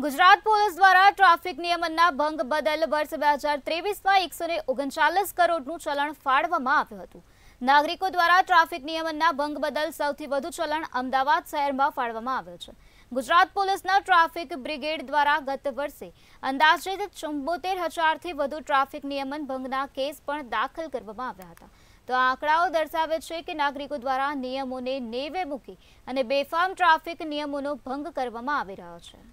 Gujarat police દ્વારા traffic નિયમનના ભંગ બદલ વર્ષ બે હજાર ત્રેવીસમાં એકસો ઓગણચાલીસ કરોડનું ચલણ ફાળવવામાં આવ્યું હતું નાગરિકો દ્વારા ટ્રાફિક નિયમનના ભંગ બદલ સૌથી વધુ ચલણ અમદાવાદ શહેરમાં ફાળવવામાં આવ્યું છે ગુજરાત પોલીસના ટ્રાફિક બ્રિગેડ દ્વારા ગત વર્ષે અંદાજે ચુંબોતેર હજારથી વધુ ટ્રાફિક નિયમન ભંગના કેસ પણ દાખલ કરવામાં આવ્યા હતા તો આંકડાઓ દર્શાવે છે કે નાગરિકો દ્વારા નિયમોને નેવે મૂકી અને બેફામ ટ્રાફિક નિયમોનો ભંગ કરવામાં આવી રહ્યો છે